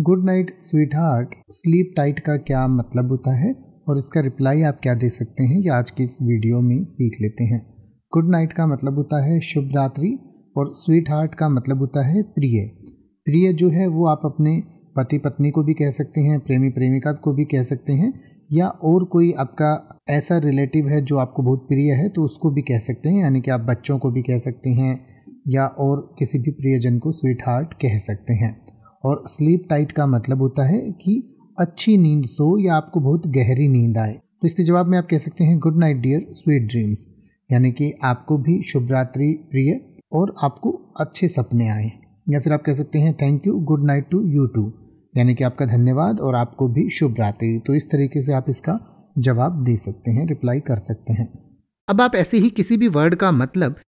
good night sweetheart sleep tight का क्या मतलब होता है और इसका रिप्लाई आप क्या दे सकते हैं ये आज की इस वीडियो में सीख लेते हैं गुड नाइट का मतलब होता है शुभ रात्रि और स्वीट हार्ट का मतलब होता है प्रिय प्रिय जो है वो आप अपने पति पत्नी को भी कह सकते हैं प्रेमी प्रेमिका को भी कह सकते हैं या और कोई आपका ऐसा रिलेटिव है जो आपको बहुत प्रिय है तो उसको भी कह सकते हैं यानी कि आप बच्चों को भी कह सकते हैं या और किसी भी प्रियजन को स्वीट हार्ट कह सकते हैं और स्लीप टाइट का मतलब होता है कि अच्छी नींद सो या आपको बहुत गहरी नींद आए तो इसके जवाब में आप कह सकते हैं good night dear sweet dreams यानी कि आपको भी शुभ रात्रि प्रिय और आपको अच्छे सपने आए या फिर आप कह सकते हैं thank you good night to you too यानी कि आपका धन्यवाद और आपको भी शुभ रात्रि तो इस तरीके से आप इसका जवाब दे सकते हैं रिप्लाई कर सकते हैं अब आप ऐसे ही किसी भी वर्ड का मतलब